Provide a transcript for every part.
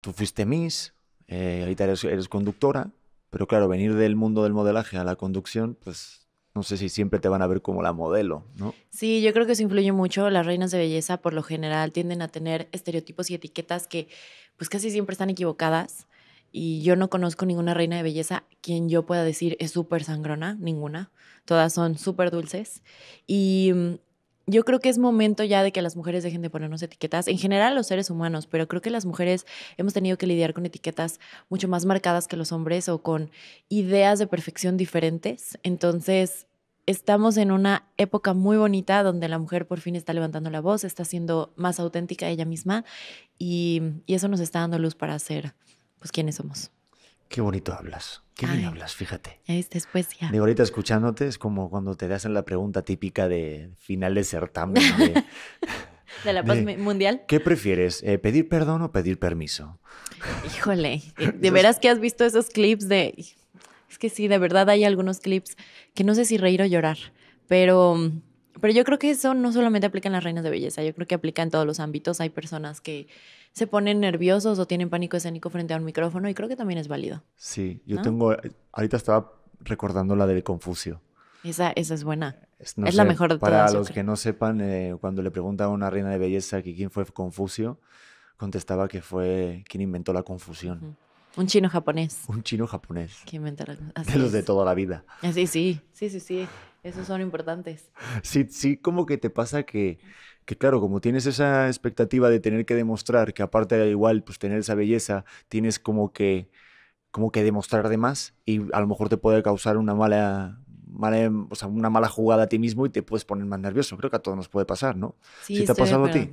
tú fuiste Miss, eh, ahorita eres, eres, conductora, pero claro, venir del mundo del modelaje a la conducción, pues no sé si siempre te van a ver como la modelo, ¿no? Sí, yo creo que eso influye mucho. Las reinas de belleza por lo general tienden a tener estereotipos y etiquetas que pues casi siempre están equivocadas. Y yo no conozco ninguna reina de belleza quien yo pueda decir es súper sangrona, ninguna. Todas son súper dulces. Y mm, yo creo que es momento ya de que las mujeres dejen de ponernos etiquetas, en general los seres humanos, pero creo que las mujeres hemos tenido que lidiar con etiquetas mucho más marcadas que los hombres o con ideas de perfección diferentes. Entonces, estamos en una época muy bonita donde la mujer por fin está levantando la voz, está siendo más auténtica ella misma y, eso nos está dando luz para ser pues quienes somos. Qué bonito hablas. Qué bien hablas, fíjate. viste, después ya. Digo, ahorita escuchándote es como cuando te hacen la pregunta típica de final de certamen. De, la paz mundial. ¿Qué prefieres, eh, pedir perdón o pedir permiso? Híjole, eh, de veras que has visto esos clips de... Es que sí, de verdad hay algunos clips que no sé si reír o llorar, pero mm, pero yo creo que eso no solamente aplica en las reinas de belleza, yo creo que aplica en todos los ámbitos. Hay personas que se ponen nerviosos o tienen pánico escénico frente a un micrófono y creo que también es válido. Sí, yo tengo, eh, ahorita estaba recordando la del Confucio. Esa, esa es buena. Es, la mejor de todas. Para los que no sepan, eh, cuando le preguntaba a una reina de belleza quién fue Confucio, contestaba que fue quien inventó la confusión. Un chino japonés. Un chino japonés. Que De los de toda la vida. Sí, sí, sí, sí, sí. Esos son importantes. Sí, sí, como que te pasa que, que claro, como tienes esa expectativa de tener que demostrar que aparte de igual, pues tener esa belleza, tienes como que, como que demostrar de más y a lo mejor te puede causar una mala, mala, una mala jugada a ti mismo y te puedes poner más nervioso. Creo que a todos nos puede pasar, ¿no? Sí, ¿Sí te ha pasado a ti.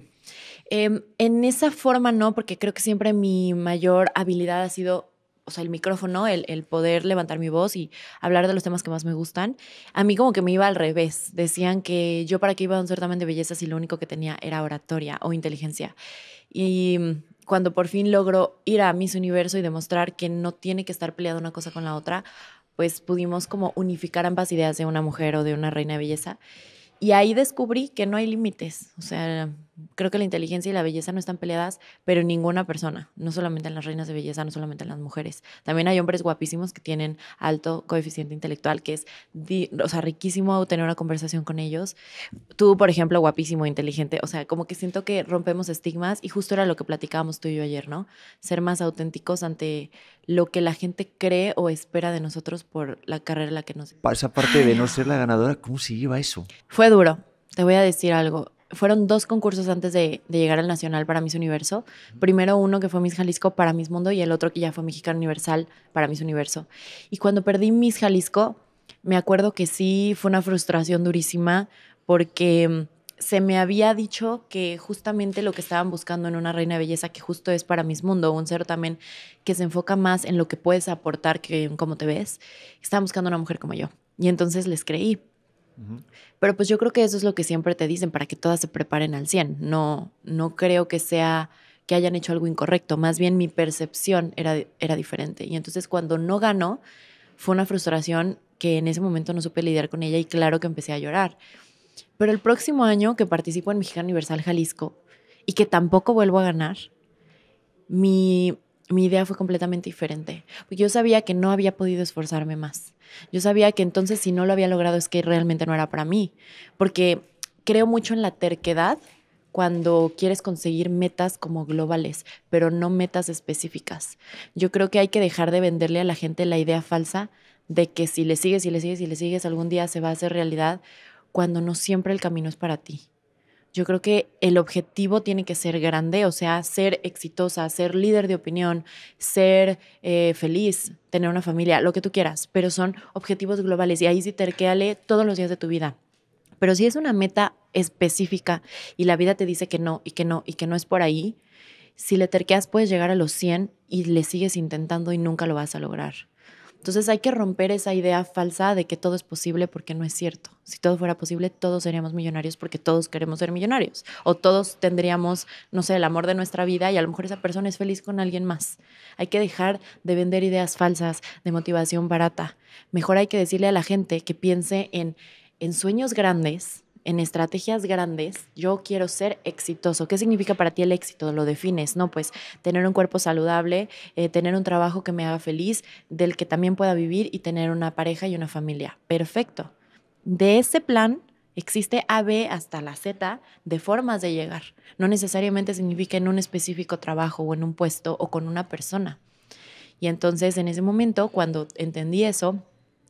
Em, en esa forma no, porque creo que siempre mi mayor habilidad ha sido o sea, el micrófono, el, el, poder levantar mi voz y hablar de los temas que más me gustan, a mí como que me iba al revés. Decían que yo para qué iba a un certamen de belleza si lo único que tenía era oratoria o inteligencia. Y mm, cuando por fin logro ir a Miss Universo y demostrar que no tiene que estar peleada una cosa con la otra, pues pudimos como unificar ambas ideas de una mujer o de una reina de belleza. Y ahí descubrí que no hay límites. O sea, creo que la inteligencia y la belleza no están peleadas, pero en ninguna persona, no solamente en las reinas de belleza, no solamente en las mujeres. También hay hombres guapísimos que tienen alto coeficiente intelectual, que es, o sea, riquísimo tener una conversación con ellos. Tú, por ejemplo, guapísimo, inteligente, o sea, como que siento que rompemos estigmas y justo era lo que platicábamos tú y yo ayer, ¿no? Ser más auténticos ante lo que la gente cree o espera de nosotros por la carrera en la que nos... esa parte de no ser la ganadora, ¿cómo se lleva eso? Fue duro. Te voy a decir algo fueron dos concursos antes de, llegar al Nacional para Miss Universo. Primero uno que fue Miss Jalisco para Miss Mundo y el otro que ya fue Mexicano Universal para Miss Universo. Y cuando perdí Miss Jalisco, me acuerdo que sí fue una frustración durísima porque mm, se me había dicho que justamente lo que estaban buscando en una reina de belleza, que justo es para Miss Mundo, un ser también que se enfoca más en lo que puedes aportar que en cómo te ves, estaban buscando una mujer como yo. Y entonces les creí. Pero pues yo creo que eso es lo que siempre te dicen para que todas se preparen al 100. No, no creo que sea que hayan hecho algo incorrecto, más bien mi percepción era, era diferente. Y entonces cuando no ganó, fue una frustración que en ese momento no supe lidiar con ella y claro que empecé a llorar. Pero el próximo año que participo en Mexicana Universal Jalisco y que tampoco vuelvo a ganar, mi, mi idea fue completamente diferente. Porque yo sabía que no había podido esforzarme más. Yo sabía que entonces si no lo había logrado es que realmente no era para mí, porque creo mucho en la terquedad cuando quieres conseguir metas como globales, pero no metas específicas. Yo creo que hay que dejar de venderle a la gente la idea falsa de que si le sigues y le sigues y le sigues, algún día se va a hacer realidad, cuando no siempre el camino es para ti yo creo que el objetivo tiene que ser grande, o sea, ser exitosa, ser líder de opinión, ser eh, feliz, tener una familia, lo que tú quieras, pero son objetivos globales y ahí sí terquéale todos los días de tu vida. Pero si es una meta específica y la vida te dice que no y que no y que no es por ahí, si le terqueas puedes llegar a los 100 y le sigues intentando y nunca lo vas a lograr. Entonces hay que romper esa idea falsa de que todo es posible porque no es cierto. Si todo fuera posible, todos seríamos millonarios porque todos queremos ser millonarios. O todos tendríamos, no sé, el amor de nuestra vida y a lo mejor esa persona es feliz con alguien más. Hay que dejar de vender ideas falsas, de motivación barata. Mejor hay que decirle a la gente que piense en, en sueños grandes en estrategias grandes, yo quiero ser exitoso. ¿Qué significa para ti el éxito? Lo defines, ¿no? Pues tener un cuerpo saludable, eh, tener un trabajo que me haga feliz, del que también pueda vivir y tener una pareja y una familia. Perfecto. De ese plan Existe A, B hasta la Z de formas de llegar. No necesariamente significa en un específico trabajo o en un puesto o con una persona. Y entonces en ese momento, cuando entendí eso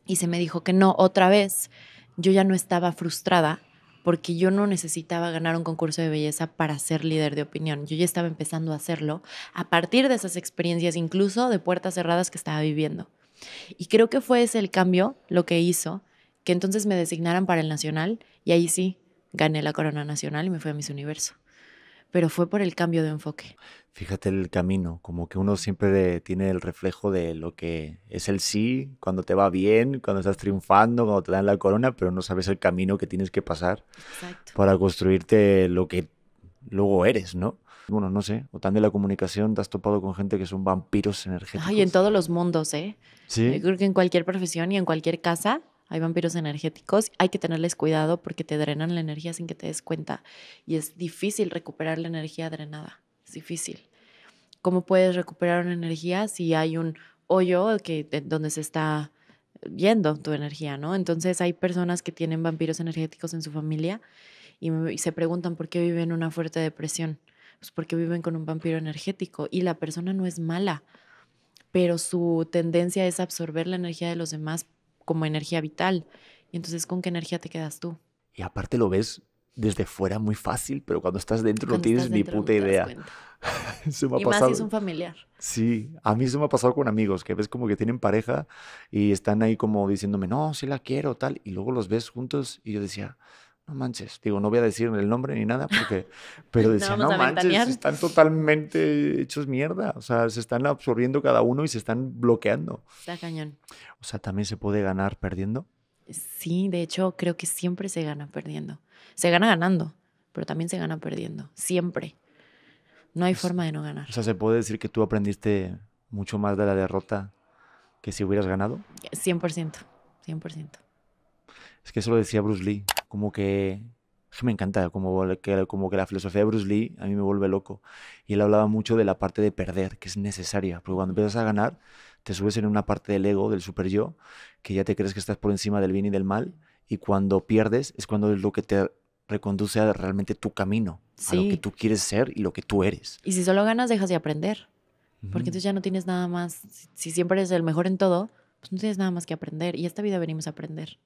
y se me dijo que no otra vez, yo ya no estaba frustrada porque yo no necesitaba ganar un concurso de belleza para ser líder de opinión. Yo ya estaba empezando a hacerlo a partir de esas experiencias, incluso de puertas cerradas que estaba viviendo. Y creo que fue ese el cambio lo que hizo que entonces me designaran para el Nacional y ahí sí gané la Corona Nacional y me fui a mis universo. Pero fue por el cambio de enfoque. Fíjate el camino, como que uno siempre tiene el reflejo de lo que es el sí, cuando te va bien, cuando estás triunfando, cuando te dan la corona, pero no sabes el camino que tienes que pasar para construirte lo que luego eres, ¿no? Bueno, no sé, o tan de la comunicación, te has topado con gente que son vampiros energéticos. Ay, en todos los mundos, ¿eh? Sí. Yo creo que en cualquier profesión y en cualquier casa hay vampiros energéticos, hay que tenerles cuidado porque te drenan la energía sin que te des cuenta y es difícil recuperar la energía drenada es difícil. ¿Cómo puedes recuperar una energía si hay un hoyo que, donde se está yendo tu energía, ¿no? Entonces hay personas que tienen vampiros energéticos en su familia y, y se preguntan por qué viven una fuerte depresión. Pues porque viven con un vampiro energético y la persona no es mala, pero su tendencia es absorber la energía de los demás como energía vital. Y entonces, ¿con qué energía te quedas tú? Y aparte lo ves desde fuera muy fácil, pero cuando estás dentro no tienes ni puta idea. me ha y más si es un familiar. Sí, a mí se me ha pasado con amigos que ves como que tienen pareja y están ahí como diciéndome, no, sí la quiero, tal, y luego los ves juntos y yo decía, no manches, digo, no voy a decir el nombre ni nada, porque, pero decía, no, manches, están totalmente hechos mierda, o sea, se están absorbiendo cada uno y se están bloqueando. Está cañón. O sea, también se puede ganar perdiendo. Sí, de hecho creo que siempre se gana perdiendo. Se gana ganando, pero también se gana perdiendo, siempre. No hay forma de no ganar. O sea, ¿se puede decir que tú aprendiste mucho más de la derrota que si hubieras ganado? 100%, 100%. Es que eso lo decía Bruce Lee, como que me encanta, como que, como que la filosofía de Bruce Lee a mí me vuelve loco. Y él hablaba mucho de la parte de perder, que es necesaria, porque cuando empiezas a ganar, te subes en una parte del ego, del super yo, que ya te crees que estás por encima del bien y del mal, y cuando pierdes es cuando es lo que te reconduce a realmente tu camino, a lo que tú quieres ser y lo que tú eres. Y si solo ganas, dejas de aprender, porque entonces ya no tienes nada más, si siempre eres el mejor en todo, pues no tienes nada más que aprender, y esta vida venimos a aprender.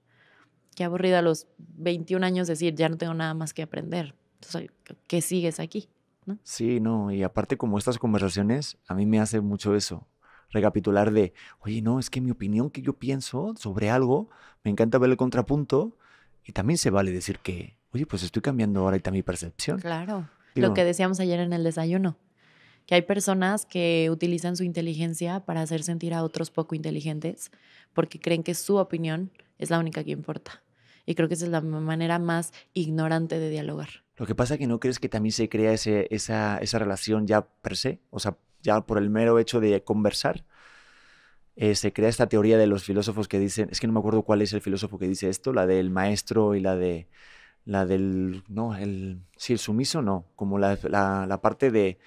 Qué aburrido a los 21 años decir, ya no tengo nada más que aprender. Entonces, ¿qué sigues aquí? ¿No? Sí, no, y aparte como estas conversaciones, a mí me hace mucho eso recapitular de, oye, no, es que mi opinión que yo pienso sobre algo, me encanta ver el contrapunto y también se vale decir que, oye, pues estoy cambiando ahorita mi percepción. Claro, lo que decíamos ayer en el desayuno, que hay personas que utilizan su inteligencia para hacer sentir a otros poco inteligentes porque creen que su opinión es la única que importa. Y creo que esa es la manera más ignorante de dialogar. Lo que pasa es que no crees que también se crea ese, esa, esa relación ya per se, o sea, ya por el mero hecho de conversar, eh, se crea esta teoría de los filósofos que dicen, es que no me acuerdo cuál es el filósofo que dice esto, la del maestro y la de la del, no, el, sí, el sumiso, no, como la, parte de,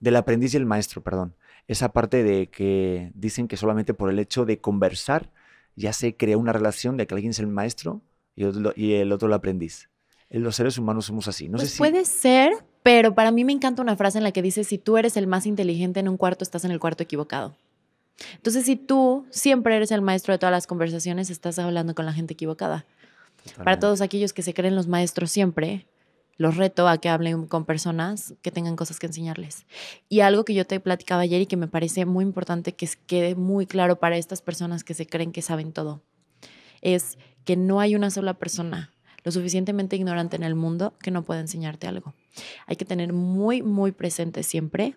del aprendiz y el maestro, perdón. Esa parte de que dicen que solamente por el hecho de conversar ya se crea una relación de que alguien es el maestro y, el otro el aprendiz. Eh, los seres humanos somos así. No pues Puede ser, pero para mí me encanta una frase en la que dice, si tú eres el más inteligente en un cuarto, estás en el cuarto equivocado. Entonces, si tú siempre eres el maestro de todas las conversaciones, estás hablando con la gente equivocada. Para todos aquellos que se creen los maestros siempre, los reto a que hablen con personas que tengan cosas que enseñarles. Y algo que yo te platicaba ayer y que me parece muy importante que quede muy claro para estas personas que se creen que saben todo, es que no hay una sola persona lo suficientemente ignorante en el mundo que no puede enseñarte algo. Hay que tener muy, muy presente siempre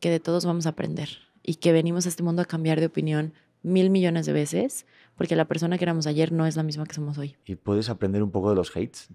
que de todos vamos a aprender y que venimos a este mundo a cambiar de opinión mil millones de veces porque la persona que éramos ayer no es la misma que somos hoy. ¿Y puedes aprender un poco de los hates?